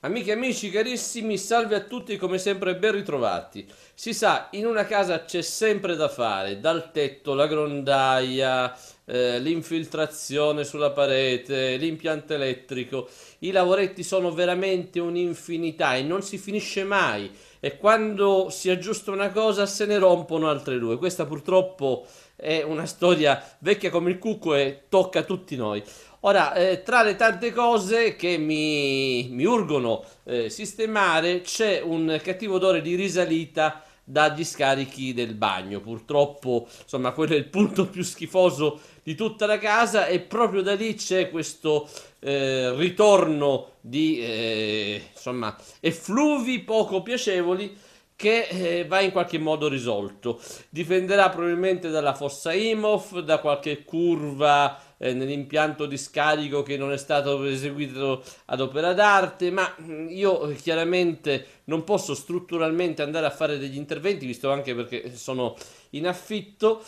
Amiche e amici carissimi, salve a tutti come sempre ben ritrovati. Si sa, in una casa c'è sempre da fare, dal tetto, la grondaia, eh, l'infiltrazione sulla parete, l'impianto elettrico. I lavoretti sono veramente un'infinità e non si finisce mai e quando si aggiusta una cosa se ne rompono altre due. Questa purtroppo è una storia vecchia come il cucco e tocca a tutti noi. Ora, eh, tra le tante cose che mi, mi urgono eh, sistemare c'è un cattivo odore di risalita dagli scarichi del bagno. Purtroppo, insomma, quello è il punto più schifoso di tutta la casa e proprio da lì c'è questo eh, ritorno di eh, insomma, effluvi poco piacevoli che eh, va in qualche modo risolto. Dipenderà probabilmente dalla fossa IMOF, da qualche curva eh, nell'impianto di scarico che non è stato eseguito ad opera d'arte, ma mm, io eh, chiaramente non posso strutturalmente andare a fare degli interventi, visto anche perché sono in affitto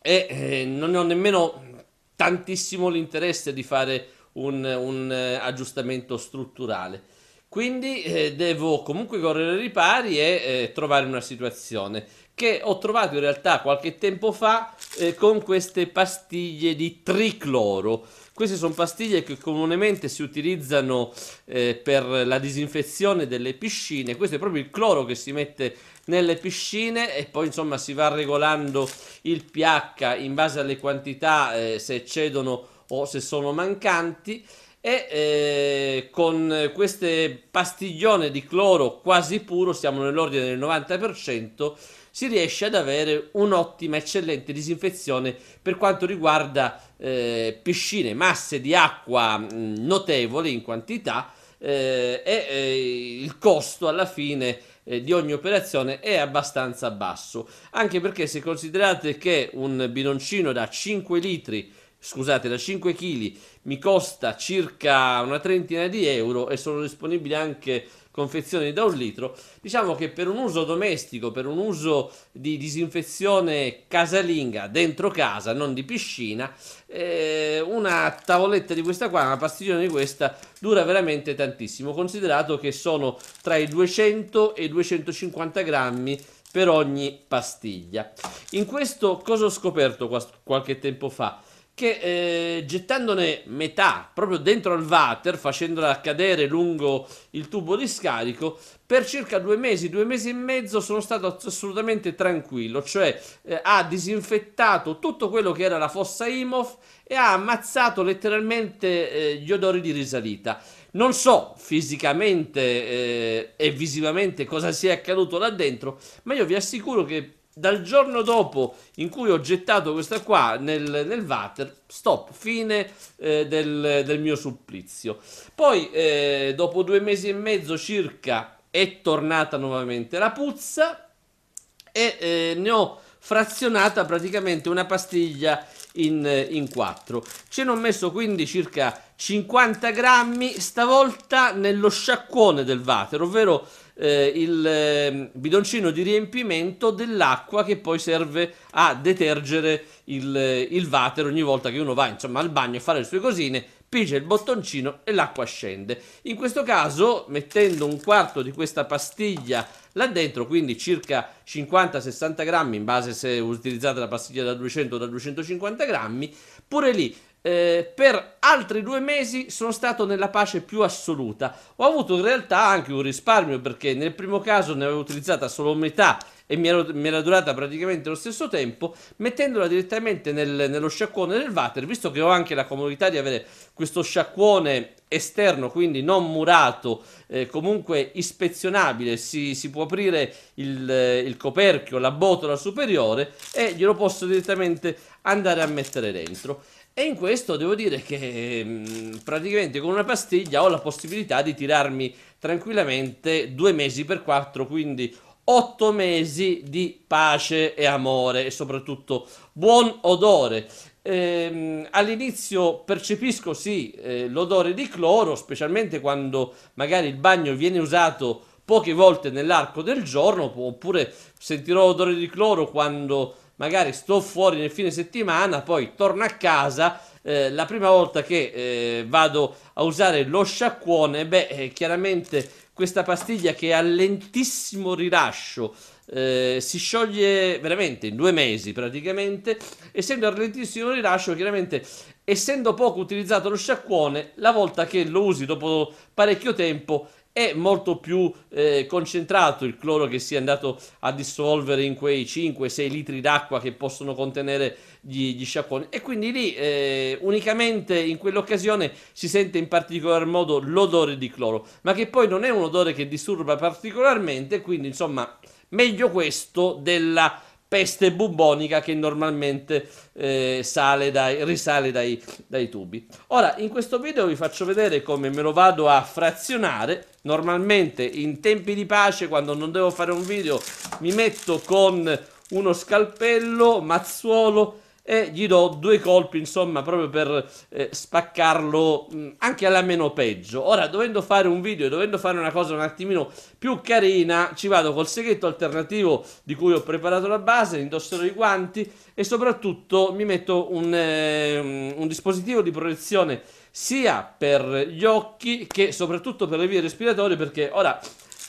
e eh, non ho nemmeno tantissimo l'interesse di fare un, un eh, aggiustamento strutturale. Quindi eh, devo comunque correre ai ripari e eh, trovare una situazione che ho trovato in realtà qualche tempo fa eh, con queste pastiglie di tricloro. Queste sono pastiglie che comunemente si utilizzano eh, per la disinfezione delle piscine. Questo è proprio il cloro che si mette nelle piscine e poi insomma si va regolando il pH in base alle quantità eh, se eccedono o se sono mancanti e eh, con queste pastiglione di cloro quasi puro siamo nell'ordine del 90% si riesce ad avere un'ottima, eccellente disinfezione per quanto riguarda eh, piscine, masse di acqua mm, notevoli in quantità eh, e eh, il costo alla fine eh, di ogni operazione è abbastanza basso, anche perché se considerate che un bidoncino da 5 litri scusate, da 5 kg mi costa circa una trentina di euro e sono disponibili anche confezioni da un litro. Diciamo che per un uso domestico, per un uso di disinfezione casalinga dentro casa, non di piscina, eh, una tavoletta di questa qua, una pastiglione di questa dura veramente tantissimo, considerato che sono tra i 200 e i 250 grammi per ogni pastiglia. In questo cosa ho scoperto qualche tempo fa? che eh, gettandone metà proprio dentro al water, facendola cadere lungo il tubo di scarico, per circa due mesi, due mesi e mezzo sono stato assolutamente tranquillo, cioè eh, ha disinfettato tutto quello che era la fossa IMOF e ha ammazzato letteralmente eh, gli odori di risalita. Non so fisicamente eh, e visivamente cosa sia accaduto là dentro, ma io vi assicuro che dal giorno dopo in cui ho gettato questa qua nel, nel water, stop, fine eh, del, del, mio supplizio. Poi eh, dopo due mesi e mezzo circa è tornata nuovamente la puzza e eh, ne ho frazionata praticamente una pastiglia in, in 4. Ce ne ho messo quindi circa 50 grammi stavolta nello sciacquone del water, ovvero eh, il ehm, bidoncino di riempimento dell'acqua che poi serve a detergere il, eh, il water ogni volta che uno va insomma, al bagno a fare le sue cosine, pige il bottoncino e l'acqua scende. In questo caso, mettendo un quarto di questa pastiglia là dentro, quindi circa 50-60 grammi, in base se utilizzate la pastiglia da 200 o da 250 grammi, pure lì eh, per altri due mesi sono stato nella pace più assoluta. Ho avuto in realtà anche un risparmio perché nel primo caso ne avevo utilizzata solo metà e mi era, mi era durata praticamente lo stesso tempo, mettendola direttamente nel, nello sciacquone del water, visto che ho anche la comodità di avere questo sciacquone esterno, quindi non murato, eh, comunque ispezionabile, si, si può aprire il, eh, il, coperchio, la botola superiore e glielo posso direttamente andare a mettere dentro. E in questo devo dire che mm, praticamente con una pastiglia ho la possibilità di tirarmi tranquillamente due mesi per quattro, quindi otto mesi di pace e amore e soprattutto buon odore. Ehm, all'inizio percepisco sì eh, l'odore di cloro, specialmente quando magari il bagno viene usato poche volte nell'arco del giorno, oppure sentirò l'odore di cloro quando magari sto fuori nel fine settimana, poi torno a casa. Eh, la prima volta che eh, vado a usare lo sciacquone, beh, eh, chiaramente questa pastiglia che è ha lentissimo rilascio eh, si scioglie veramente in due mesi praticamente, essendo a lentissimo rilascio, chiaramente essendo poco utilizzato lo sciacquone, la volta che lo usi dopo parecchio tempo è molto più eh, concentrato il cloro che si è andato a dissolvere in quei 5-6 litri d'acqua che possono contenere gli, gli sciacquoni e quindi lì eh, unicamente in quell'occasione si sente in particolar modo l'odore di cloro ma che poi non è un odore che disturba particolarmente quindi insomma meglio questo della peste bubbonica che normalmente eh, dai, risale dai, dai tubi. Ora, in questo video vi faccio vedere come me lo vado a frazionare. Normalmente in tempi di pace, quando non devo fare un video, mi metto con uno scalpello, mazzuolo, e gli do due colpi, insomma, proprio per eh, spaccarlo mh, mm, anche alla meno peggio. Ora, dovendo fare un video e dovendo fare una cosa un attimino più carina, ci vado col seghetto alternativo di cui ho preparato la base, indosserò i guanti e soprattutto mi metto un, eh, un dispositivo di protezione sia per gli occhi che soprattutto per le vie respiratorie perché ora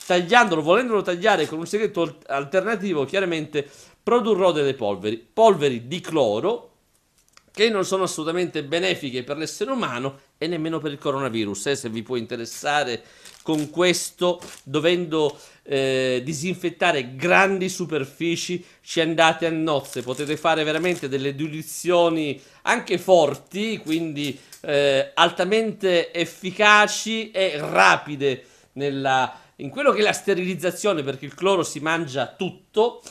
tagliandolo, volendolo tagliare con un segreto alternativo, chiaramente produrrò delle polveri, polveri di cloro che non sono assolutamente benefiche per l'essere umano e nemmeno per il coronavirus. Eh, se vi può interessare con questo, dovendo eh, disinfettare grandi superfici, ci andate a nozze. Potete fare veramente delle diluizioni anche forti, quindi eh, altamente efficaci e rapide nella in quello che è la sterilizzazione, perché il cloro si mangia tutto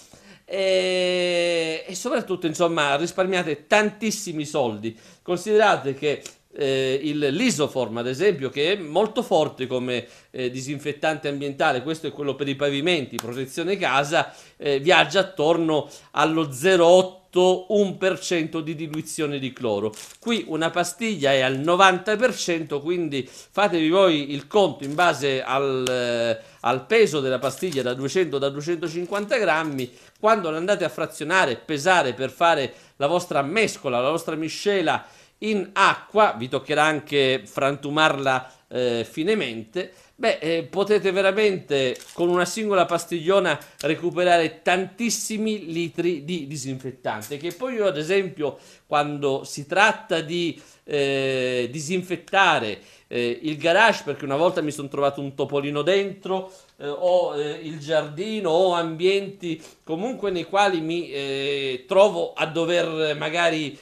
e, eh, e soprattutto, insomma, risparmiate tantissimi soldi. Considerate che eh, il l'isoform ad esempio che è molto forte come eh, disinfettante ambientale questo è quello per i pavimenti protezione casa eh, viaggia attorno allo 0,8 1% di diluizione di cloro. Qui una pastiglia è al 90%, quindi fatevi voi il conto in base al, eh, al peso della pastiglia da 200 da 250 grammi. Quando la andate a frazionare pesare per fare la vostra mescola, la vostra miscela in acqua, vi toccherà anche frantumarla eh, finemente, beh, eh, potete veramente con una singola pastigliona recuperare tantissimi litri di disinfettante. Che poi io, ad esempio, quando si tratta di eh, disinfettare eh, il garage, perché una volta mi sono trovato un topolino dentro, eh, o eh, il giardino, o ambienti comunque nei quali mi trovo a dover magari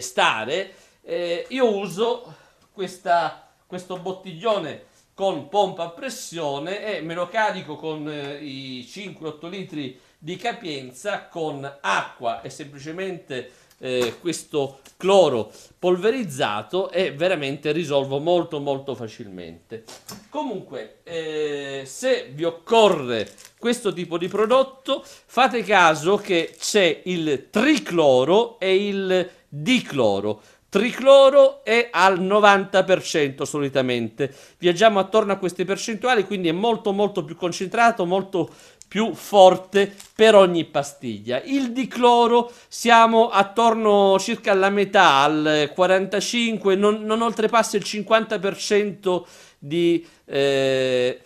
stare, io uso questa questo bottiglione con pompa a pressione e me lo carico con eh, i 5-8 litri di capienza con acqua e semplicemente eh, questo cloro polverizzato e veramente risolvo molto molto facilmente comunque eh, se vi occorre questo tipo di prodotto fate caso che c'è il tricloro e il dicloro Tricloro è al 90% solitamente. Viaggiamo attorno a queste percentuali, quindi è molto molto più concentrato, molto più forte per ogni pastiglia. Il dicloro siamo attorno circa alla metà, al 45, non, non oltrepassa il 50% di, eh,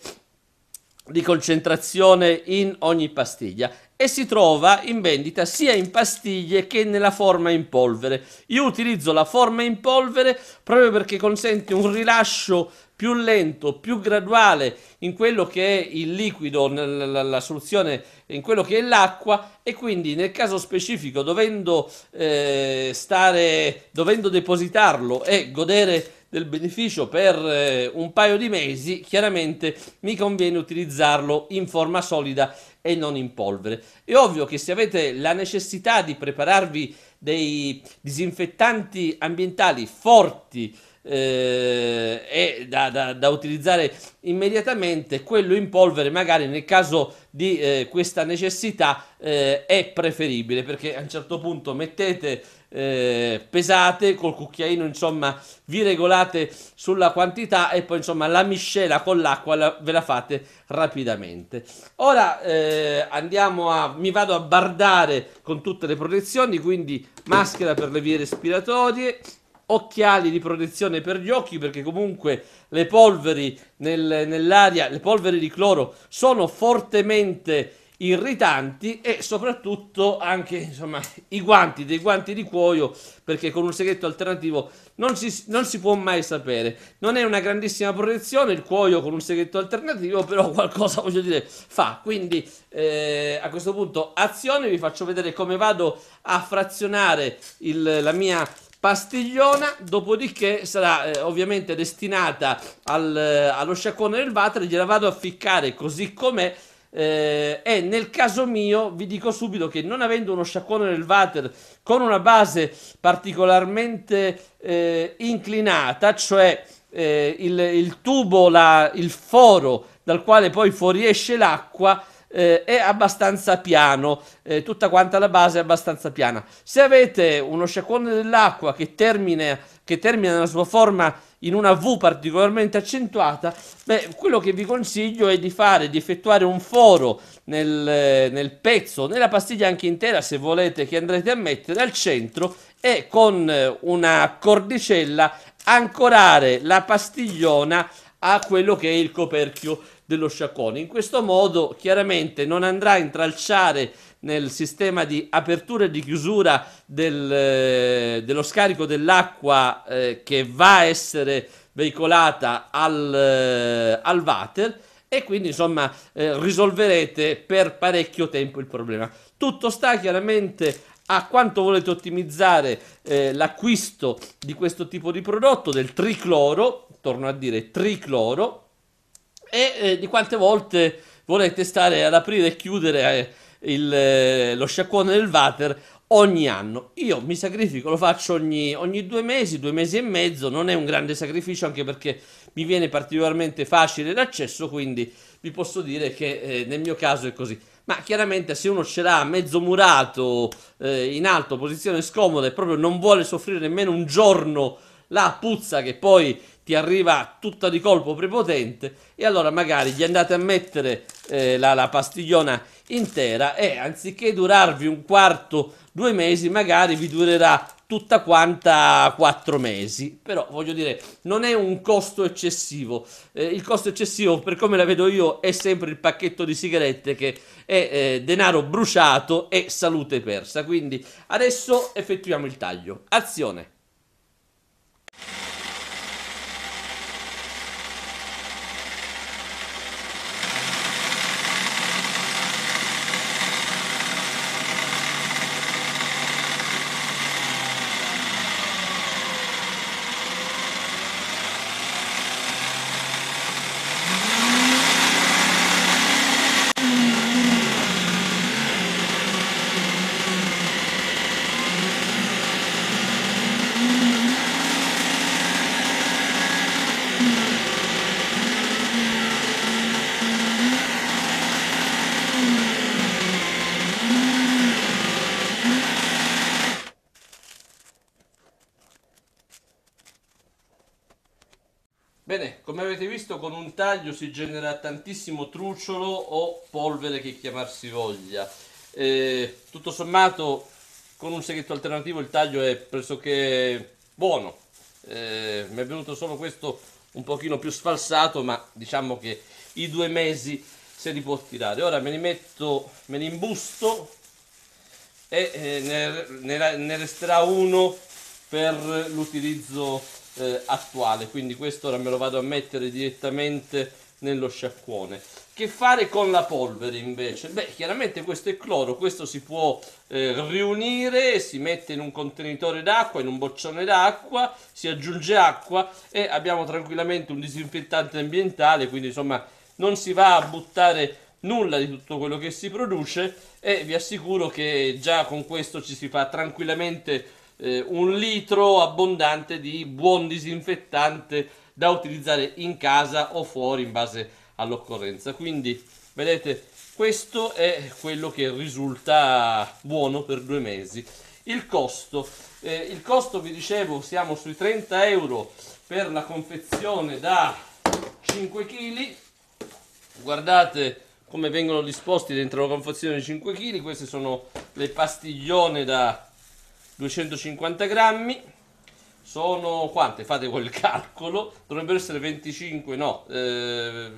di concentrazione in ogni pastiglia e si trova in vendita sia in pastiglie che nella forma in polvere. Io utilizzo la forma in polvere proprio perché consente un rilascio più lento, più graduale in quello che è il liquido, la soluzione, in quello che è l'acqua e quindi nel caso specifico dovendo, eh, stare, dovendo depositarlo e godere del beneficio per eh, un paio di mesi, chiaramente mi conviene utilizzarlo in forma solida e non in polvere. È ovvio che se avete la necessità di prepararvi dei disinfettanti ambientali forti, eh, è da, da, da, utilizzare immediatamente, quello in polvere magari nel caso di eh, questa necessità eh, è preferibile perché a un certo punto mettete eh, pesate col cucchiaino insomma vi regolate sulla quantità e poi insomma la miscela con l'acqua la, ve la fate rapidamente ora eh, andiamo a mi vado a bardare con tutte le protezioni quindi maschera per le vie respiratorie occhiali di protezione per gli occhi perché comunque le polveri nel, nell'aria, le polveri di cloro sono fortemente irritanti e soprattutto anche insomma, i guanti, dei guanti di cuoio perché con un segreto alternativo non si, non si, può mai sapere. Non è una grandissima protezione il cuoio con un segreto alternativo, però qualcosa voglio dire fa. Quindi eh, a questo punto azione, vi faccio vedere come vado a frazionare il, la mia pastigliona, dopodiché sarà eh, ovviamente destinata al, eh, allo sciacquone del water, gliela vado a ficcare così com'è eh, e nel caso mio vi dico subito che non avendo uno sciacquone del water con una base particolarmente eh, inclinata, cioè eh, il, il, tubo, la, il foro dal quale poi fuoriesce l'acqua, eh, è abbastanza piano, eh, tutta quanta la base è abbastanza piana. Se avete uno sciacquone dell'acqua che, che termina nella sua forma in una V particolarmente accentuata, beh, quello che vi consiglio è di fare, di effettuare un foro nel, nel pezzo, nella pastiglia anche intera se volete che andrete a mettere al centro e con una cordicella ancorare la pastigliona a quello che è il coperchio dello sciacquone. In questo modo chiaramente non andrà a intralciare nel sistema di apertura e di chiusura del, eh, dello scarico dell'acqua eh, che va a essere veicolata al, eh, al water e quindi insomma eh, risolverete per parecchio tempo il problema. Tutto sta chiaramente a quanto volete ottimizzare eh, l'acquisto di questo tipo di prodotto, del tricloro, torno a dire tricloro, e eh, di quante volte volete stare ad aprire e chiudere eh, il, eh, lo sciacquone del water ogni anno. Io mi sacrifico, lo faccio ogni, ogni, due mesi, due mesi e mezzo, non è un grande sacrificio anche perché mi viene particolarmente facile l'accesso, quindi vi posso dire che eh, nel mio caso è così ma chiaramente se uno ce l'ha mezzo murato, eh, in alto, posizione scomoda e proprio non vuole soffrire nemmeno un giorno la puzza che poi ti arriva tutta di colpo prepotente e allora magari gli andate a mettere eh, la, la pastigliona intera e anziché durarvi un quarto due mesi magari vi durerà tutta quanta quattro mesi però voglio dire non è un costo eccessivo eh, il costo eccessivo per come la vedo io è sempre il pacchetto di sigarette che è eh, denaro bruciato e salute persa quindi adesso effettuiamo il taglio azione avete visto con un taglio si genera tantissimo trucciolo o polvere che chiamar si voglia. Eh, tutto sommato con un seghetto alternativo il taglio è pressoché buono. Eh, mi è venuto solo questo un pochino più sfalsato, ma diciamo che i due mesi se li può tirare. Ora me li metto, me li imbusto e eh, ne, ne, ne resterà uno per l'utilizzo eh, attuale quindi questo ora me lo vado a mettere direttamente nello sciacquone che fare con la polvere invece? beh chiaramente questo è cloro questo si può eh, riunire si mette in un contenitore d'acqua in un boccione d'acqua si aggiunge acqua e abbiamo tranquillamente un disinfettante ambientale quindi insomma non si va a buttare nulla di tutto quello che si produce e vi assicuro che già con questo ci si fa tranquillamente eh, un litro abbondante di buon disinfettante da utilizzare in casa o fuori in base all'occorrenza. Quindi vedete questo è quello che risulta buono per due mesi. Il costo, eh, il costo vi dicevo siamo sui 30 euro per la confezione da 5 kg. Guardate come vengono disposti dentro la confezione di 5 kg, queste sono le pastiglione da 250 grammi sono quante? Fate voi il calcolo, dovrebbero essere 25, no, eh,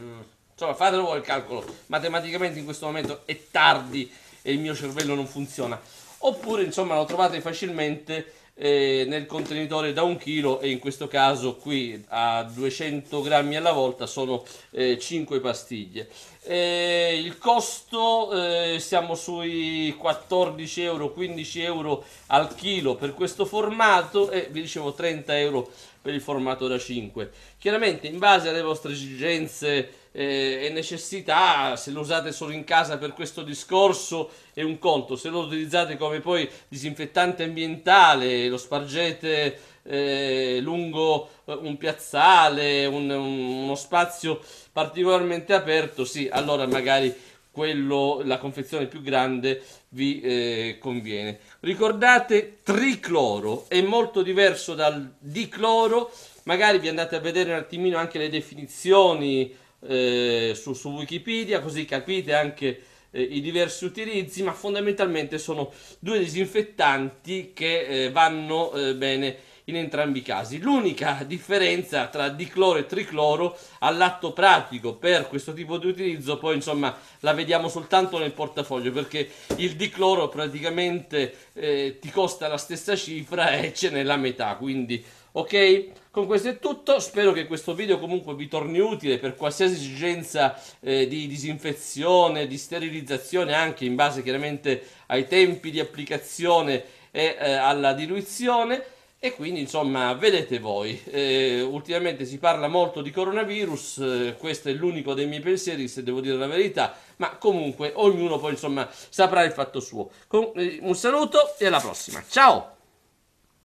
insomma fatelo voi il calcolo, matematicamente in questo momento è tardi e il mio cervello non funziona, oppure insomma lo trovate facilmente eh, nel contenitore da 1 chilo e in questo caso qui a 200 grammi alla volta sono eh, 5 pastiglie. Eh, il costo eh, siamo sui 14 euro, 15 euro al chilo per questo formato e vi dicevo 30 euro per il formato da 5. Chiaramente in base alle vostre esigenze eh, e necessità, se lo usate solo in casa per questo discorso è un conto, se lo utilizzate come poi disinfettante ambientale, lo spargete eh, lungo eh, un piazzale, un, un, uno spazio particolarmente aperto, sì, allora magari quello, la confezione più grande vi eh, conviene. Ricordate, tricloro è molto diverso dal dicloro, magari vi andate a vedere un attimino anche le definizioni eh, su, su, Wikipedia, così capite anche eh, i diversi utilizzi, ma fondamentalmente sono due disinfettanti che eh, vanno eh, bene in entrambi i casi. L'unica differenza tra dicloro e tricloro all'atto pratico per questo tipo di utilizzo, poi insomma la vediamo soltanto nel portafoglio perché il dicloro praticamente eh, ti costa la stessa cifra e ce n'è la metà, quindi ok? Con questo è tutto, spero che questo video comunque vi torni utile per qualsiasi esigenza eh, di disinfezione, di sterilizzazione, anche in base chiaramente ai tempi di applicazione e eh, alla diluizione. E quindi insomma vedete voi, eh, ultimamente si parla molto di coronavirus, eh, questo è l'unico dei miei pensieri se devo dire la verità, ma comunque ognuno poi insomma saprà il fatto suo. Con, eh, un saluto e alla prossima, ciao!